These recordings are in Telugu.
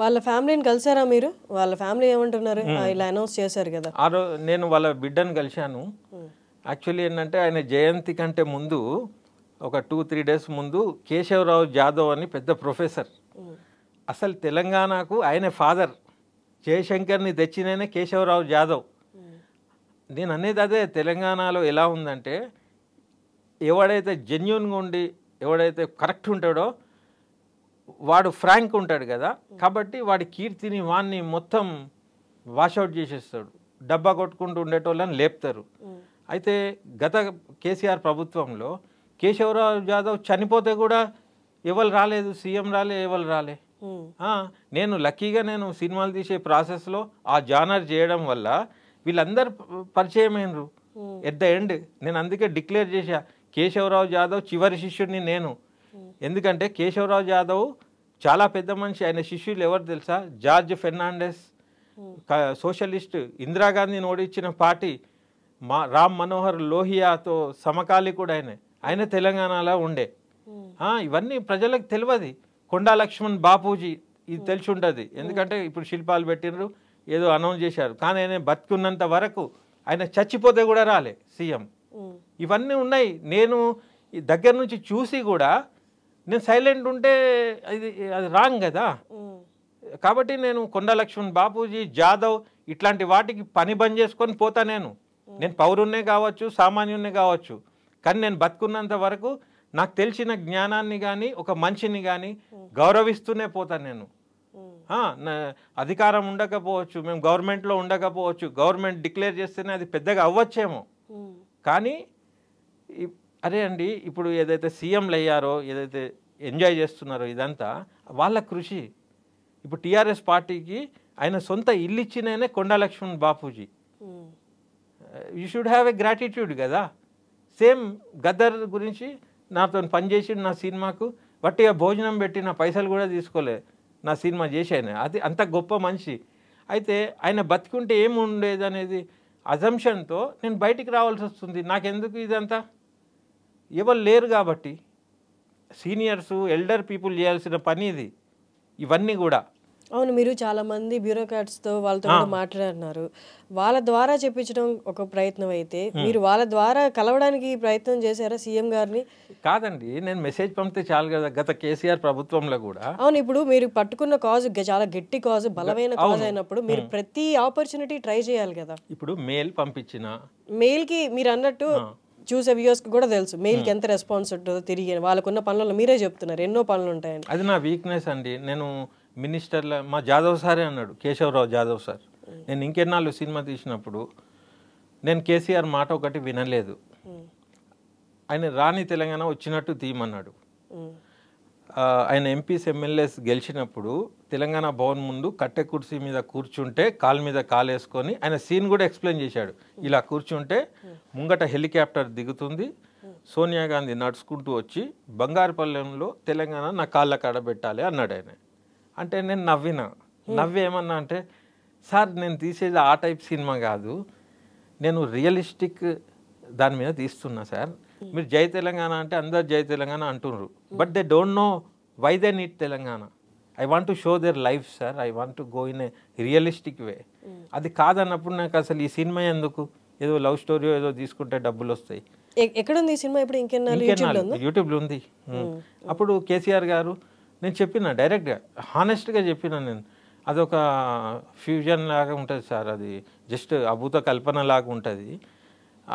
వాళ్ళ ఫ్యామిలీని కలిసారా మీరు వాళ్ళ ఫ్యామిలీ ఏమంటున్నారు ఇలా అనౌన్స్ చేశారు కదా ఆ రోజు నేను వాళ్ళ బిడ్డను కలిశాను యాక్చువల్లీ ఏంటంటే ఆయన జయంతి కంటే ముందు ఒక టూ త్రీ డేస్ ముందు కేశవరావు జాదవ్ అని పెద్ద ప్రొఫెసర్ అసలు తెలంగాణకు ఆయన ఫాదర్ జయశంకర్ని తెచ్చినైనా కేశవరావు జాదవ్ నేను అనేది అదే తెలంగాణలో ఎలా ఉందంటే ఎవడైతే జెన్యున్గా ఉండి ఎవడైతే కరెక్ట్ ఉంటాడో వాడు ఫ్రాంక్ ఉంటాడు కదా కాబట్టి వాడి కీర్తిని వాణ్ణి మొత్తం వాషౌట్ చేసేస్తాడు డబ్బా కొట్టుకుంటూ ఉండేటోళ్ళని లేపుతారు అయితే గత కేసీఆర్ ప్రభుత్వంలో కేశవరావు జాదవ్ చనిపోతే కూడా ఎవరు రాలేదు సీఎం రాలే ఎవరు రాలే నేను లక్కీగా నేను సినిమాలు తీసే ప్రాసెస్లో ఆ జానర్ చేయడం వల్ల వీళ్ళందరు పరిచయమైనరు ఎట్ ద ఎండ్ నేను అందుకే డిక్లేర్ చేశా కేశవరావు జాదవ్ చివరి శిష్యుడిని నేను ఎందుకంటే కేశవరావు యాదవ్ చాలా పెద్ద మనిషి ఆయన శిష్యులు ఎవరు తెలుసా జార్జ్ ఫెర్నాండెస్ hmm. సోషలిస్ట్ ఇందిరాగాంధీని ఓడించిన పార్టీ మా రామ్ మనోహర్ లోహియాతో సమకాలి కూడా ఆయన ఆయన తెలంగాణలో ఉండే hmm. ఇవన్నీ ప్రజలకు తెలియదు కొండా లక్ష్మణ్ బాపూజీ ఇది hmm. తెలిసి ఉంటుంది ఎందుకంటే ఇప్పుడు శిల్పాలు పెట్టినరు ఏదో అనౌన్స్ చేశారు కానీ ఆయన బతుకున్నంత వరకు ఆయన చచ్చిపోతే కూడా రాలే సీఎం ఇవన్నీ ఉన్నాయి నేను దగ్గర నుంచి చూసి కూడా నేను సైలెంట్ ఉంటే అది అది రాంగ్ కదా కాబట్టి నేను కొండలక్ష్మణ్ బాపూజీ జాదవ్ ఇట్లాంటి వాటికి పని బంద్ చేసుకొని పోతా నేను నేను పౌరున్నే కావచ్చు సామాన్యున్నే కావచ్చు కానీ నేను బతుకున్నంత వరకు నాకు తెలిసిన జ్ఞానాన్ని కానీ ఒక మనిషిని కానీ గౌరవిస్తూనే పోతాను నేను అధికారం ఉండకపోవచ్చు మేము గవర్నమెంట్లో ఉండకపోవచ్చు గవర్నమెంట్ డిక్లేర్ చేస్తేనే అది పెద్దగా అవ్వచ్చేమో కానీ అరే అండి ఇప్పుడు ఏదైతే సీఎంలు అయ్యారో ఏదైతే ఎంజాయ్ చేస్తున్నారో ఇదంతా వాళ్ళ కృషి ఇప్పుడు టీఆర్ఎస్ పార్టీకి ఆయన సొంత ఇల్లు ఇచ్చిననే Konda Laxman Bapuji you should have a gratitude కదా సేమ్ గద్దర్ గురించి నాతో పనిచేసిండు నా సినిమాకు వట్టిగా భోజనం పెట్టి నా పైసలు కూడా తీసుకోలే నా సినిమా చేశాను ఆయన అది అంత గొప్ప మనిషి అయితే ఆయన బతికుంటే ఏముండేది అనేది అజంషన్తో నేను బయటికి రావాల్సి వస్తుంది నాకెందుకు ఇదంతా ఎవరు లేరు కాబట్టి సీనియర్స్ ఎల్డర్ పీపుల్ చేయాల్సిన పని ఇది ఇవన్నీ కూడా అవును మీరు చాలామంది బ్యూరోక్రాట్స్తో వాళ్ళతో మాట్లాడినారు వాళ్ళ ద్వారా చెప్పించడం ఒక ప్రయత్నం అయితే మీరు వాళ్ళ ద్వారా కలవడానికి ప్రయత్నం చేశారా సీఎం గారిని కాదండి నేను మెసేజ్ పంపితే చాలు కదా గత కేసీఆర్ ప్రభుత్వంలో కూడా అవును ఇప్పుడు మీరు పట్టుకున్న కాజ్ చాలా గట్టి కాజ్ బలమైన కాజ్ అయినప్పుడు మీరు ప్రతి ఆపర్చునిటీ ట్రై చేయాలి కదా ఇప్పుడు మెయిల్ పంపించిన మెయిల్ కి మీరు అన్నట్టు చూసే వ్యూస్కి కూడా తెలుసు కి hmm. ఎంత రెస్పాన్స్ ఉంటుందో తిరిగి వాళ్ళకున్న పనులలో మీరే చెప్తున్నారు ఎన్నో పనులు ఉంటాయండి అది నా వీక్నెస్ అండి నేను మినిస్టర్ల మా జాదవ్ సారే అన్నాడు కేశవరావు జాదవ్ సార్ hmm. నేను ఇంకెన్నాళ్ళు సినిమా తీసినప్పుడు నేను కేసీఆర్ మాట ఒకటి వినలేదు hmm. ఆయన రాణి తెలంగాణ వచ్చినట్టు తీయమన్నాడు ఆయన ఎంపీస్ ఎమ్మెల్యేస్ గెలిచినప్పుడు తెలంగాణ భవన్ ముందు కట్టె కుర్చీ మీద కూర్చుంటే కాల్ మీద కాలేసుకొని ఆయన సీన్ కూడా ఎక్స్ప్లెయిన్ చేశాడు ఇలా కూర్చుంటే ముంగట హెలికాప్టర్ దిగుతుంది సోనియా గాంధీ నడుచుకుంటూ వచ్చి బంగారుపల్లెంలో తెలంగాణ నా కాళ్ళ కాడ పెట్టాలి అన్నాడు ఆయన అంటే నేను నవ్విన నవ్వి ఏమన్నా అంటే సార్ నేను తీసేది ఆ టైప్ సినిమా కాదు నేను రియలిస్టిక్ దాని మీద తీస్తున్నా సార్ Hmm. మీరు జై తెలంగాణ అంటే అందరు జై తెలంగాణ అంటున్నారు but they don't know why they need Telangana I want to show their life sir I want to go in a realistic way అది కాదన్నప్పుడు నాకు అసలు ఈ సినిమా ఎందుకు ఏదో లవ్ స్టోరీ ఏదో తీసుకుంటే డబ్బులు వస్తాయి ఎక్కడ ఉంది సినిమా ఇప్పుడు ఇంకెన్నాళ్ళు యూట్యూబ్లో ఉంది hmm. Hmm. అప్పుడు కేసీఆర్ గారు నేను చెప్పిన డైరెక్ట్గా హానెస్ట్గా చెప్పిన నేను అదొక ఫ్యూజన్ లాగా ఉంటుంది సార్ అది జస్ట్ అభూత కల్పన లాగా ఉంటుంది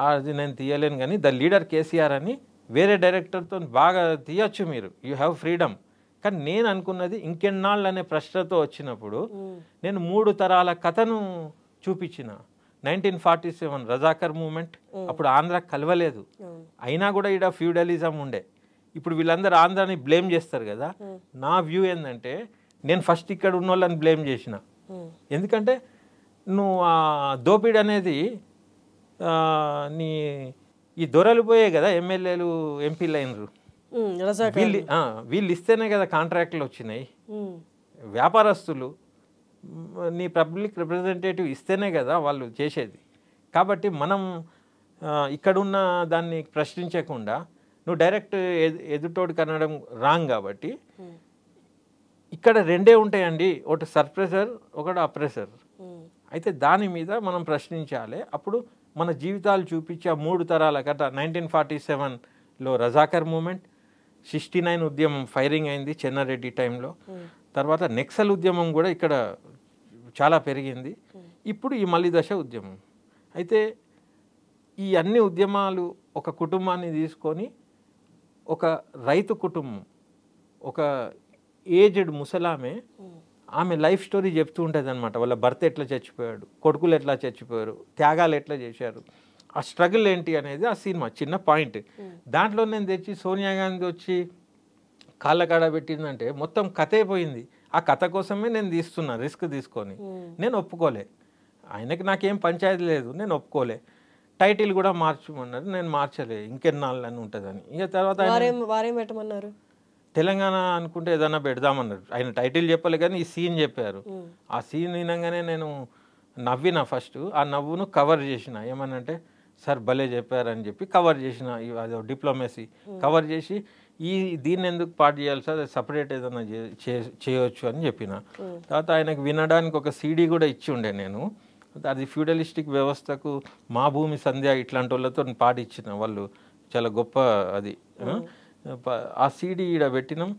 అది నేను తీయలేను కానీ ద లీడర్ కేసీఆర్ అని వేరే డైరెక్టర్తో బాగా తీయొచ్చు మీరు యూ హ్యావ్ ఫ్రీడమ్ కానీ నేను అనుకున్నది ఇంకెన్నాళ్ళు అనే ప్రశ్నతో వచ్చినప్పుడు నేను మూడు తరాల కథను చూపించిన nineteen forty seven Razakar movement అప్పుడు ఆంధ్ర కలవలేదు అయినా కూడా ఇక్కడ ఫ్యూడలిజం ఉండే ఇప్పుడు వీళ్ళందరూ ఆంధ్రాని బ్లేమ్ చేస్తారు కదా నా వ్యూ ఏంటంటే నేను ఫస్ట్ ఇక్కడ ఉన్న వాళ్ళని బ్లేమ్ చేసిన ఎందుకంటే నువ్వు ఆ దోపిడీ అనేది నీ ఈ దొరలు పోయే కదా ఎమ్మెల్యేలు ఎంపీలు అయినరు వీళ్ళు వీళ్ళు ఇస్తేనే కదా కాంట్రాక్ట్లు వచ్చినాయి వ్యాపారస్తులు నీ పబ్లిక్ రిప్రజెంటేటివ్ ఇస్తేనే కదా వాళ్ళు చేసేది కాబట్టి మనం ఇక్కడున్న దాన్ని ప్రశ్నించకుండా నువ్వు డైరెక్ట్ ఎదుటోడు కనడం రాంగ్ కాబట్టి ఇక్కడ రెండే ఉంటాయండి ఒకటి సర్ప్రెసర్ ఒకటి అప్రెసర్ అయితే దాని మీద మనం ప్రశ్నించాలి అప్పుడు మన జీవితాలు చూపించే ఆ మూడు తరాల కథ నైన్టీన్ ఫార్టీ సెవెన్లో రజాకర్ మూమెంట్ సిక్స్టీ నైన్ ఉద్యమం ఫైరింగ్ అయింది చెన్నారెడ్డి టైంలో hmm. తర్వాత నెక్సల్ ఉద్యమం కూడా ఇక్కడ చాలా పెరిగింది hmm. ఇప్పుడు ఈ మల్లిదశ ఉద్యమం అయితే ఈ అన్ని ఉద్యమాలు ఒక కుటుంబాన్ని తీసుకొని ఒక రైతు కుటుంబం ఒక ఏజ్డ్ ముసలామే hmm. ఆమె లైఫ్ స్టోరీ చెప్తూ ఉంటుంది అనమాట వాళ్ళ భర్త ఎట్లా చచ్చిపోయాడు కొడుకులు ఎట్లా చచ్చిపోయారు త్యాగాలు ఎట్లా చేశారు ఆ స్ట్రగుల్ ఏంటి అనేది ఆ సినిమా చిన్న పాయింట్ hmm. దాంట్లో నేను తెచ్చి సోనియా గాంధీ వచ్చి కాళ్ళకాడ పెట్టిందంటే మొత్తం కథ అయిపోయింది ఆ కథ కోసమే నేను తీస్తున్నా రిస్క్ తీసుకొని hmm. నేను ఒప్పుకోలే ఆయనకి నాకేం పంచాయతీ లేదు నేను ఒప్పుకోలే టైటిల్ కూడా మార్చమన్నారు నేను మార్చలే ఇంకెన్నాళ్ళని ఉంటుందని ఇక తర్వాత వారేం పెట్టమన్నారు తెలంగాణ అనుకుంటే ఏదైనా పెడదామన్నారు ఆయన టైటిల్ చెప్పాలి కానీ ఈ సీన్ చెప్పారు ఆ సీన్ వినంగానే నేను నవ్విన ఫస్ట్ ఆ నవ్వును కవర్ చేసిన ఏమనంటే సార్ భలే చెప్పారని చెప్పి కవర్ చేసిన అదో డిప్లొమసీ కవర్ చేసి ఈ దీన్ని ఎందుకు పాటు చేయాలి సార్ సపరేట్ ఏదైనా చేయొచ్చు అని చెప్పిన తర్వాత ఆయనకు వినడానికి ఒక సీడీ కూడా ఇచ్చి ఉండే నేను అది ఫ్యూడలిస్టిక్ వ్యవస్థకు మా భూమి సంధ్య ఇట్లాంటి వాళ్ళతో ఇచ్చిన వాళ్ళు చాలా గొప్ప అది ఆ సీడీ ఈడ పెట్టినాం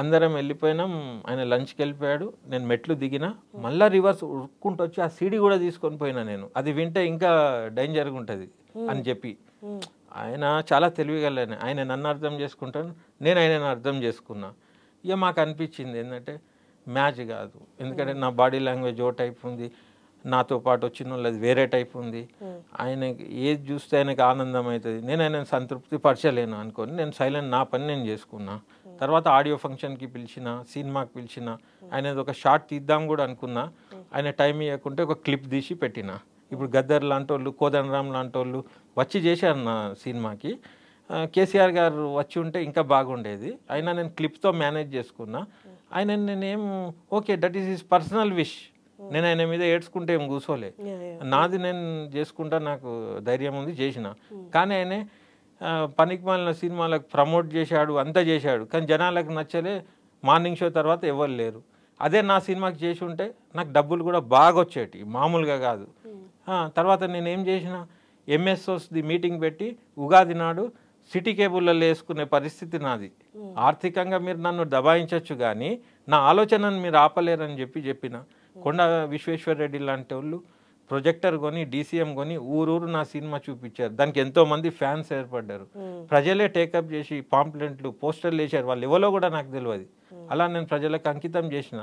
అందరం వెళ్ళిపోయినాం ఆయన లంచ్కి వెళ్ళిపోయాడు నేను మెట్లు దిగిన మళ్ళీ రివర్స్ ఉరుక్కుంటూ వచ్చి ఆ సీడీ కూడా తీసుకొని పోయినా నేను అది వింటే ఇంకా డేంజర్గా ఉంటుంది అని చెప్పి ఆయన చాలా తెలివిగలని ఆయన నన్ను అర్థం చేసుకుంటాను నేను ఆయనను అర్థం చేసుకున్నా ఇక మాకు అనిపించింది ఏంటంటే మ్యాచ్ కాదు ఎందుకంటే నా బాడీ లాంగ్వేజ్ ఓ టైప్ ఉంది నాతో పాటు వచ్చిన వాళ్ళు అది వేరే టైప్ ఉంది ఆయన ఏది చూస్తే ఆయనకి ఆనందం అవుతుంది నేను ఆయన సంతృప్తి పరచలేను అనుకోని నేను సైలెంట్ నా పని నేను చేసుకున్నా తర్వాత ఆడియో ఫంక్షన్కి పిలిచిన సినిమాకి పిలిచిన ఆయన ఒక షార్ట్ తీద్దాం కూడా అనుకున్నా ఆయన టైం ఇవ్వకుంటే ఒక క్లిప్ తీసి పెట్టిన ఇప్పుడు గద్దర్ లాంటి వాళ్ళు కోదండరామ్ లాంటి వాళ్ళు వచ్చి చేశారు నా సినిమాకి కేసీఆర్ గారు వచ్చి ఉంటే ఇంకా బాగుండేది అయినా నేను క్లిప్తో మేనేజ్ చేసుకున్నా ఆయన నేనేం okay that is his personal wish నేను ఆయన మీద ఏడ్చుకుంటే ఏం కూర్చోలే నాది నేను చేసుకుంటా నాకు ధైర్యం ఉంది చేసిన hmm. కానీ ఆయన పనికి మాలిన సినిమాలకు ప్రమోట్ చేశాడు అంతా చేశాడు కానీ జనాలకు నచ్చలే మార్నింగ్ షో తర్వాత ఎవరు లేరు అదే నా సినిమాకి చేసి ఉంటే నాకు డబ్బులు కూడా బాగా వచ్చేటి మామూలుగా కాదు hmm. తర్వాత నేను ఏం చేసిన ఎంఎస్ఓస్ది మీటింగ్ పెట్టి ఉగాది నాడు సిటీ కేబుల్లలో వేసుకునే పరిస్థితి నాది hmm. ఆర్థికంగా మీరు నన్ను దబాయించవచ్చు కానీ నా ఆలోచనను మీరు ఆపలేరని చెప్పి చెప్పిన కొండ విశ్వేశ్వర్ రెడ్డి లాంటి వాళ్ళు ప్రొజెక్టర్ కొని డీసీఎం కొని ఊరూరు నా సినిమా చూపించారు దానికి ఎంతో మంది ఫ్యాన్స్ ఏర్పడ్డారు ప్రజలే టేకప్ చేసి పాంప్లెంట్లు పోస్టర్లు వేసారు వాళ్ళు ఎవరో కూడా నాకు తెలియదు అలా నేను ప్రజలకు అంకితం చేసిన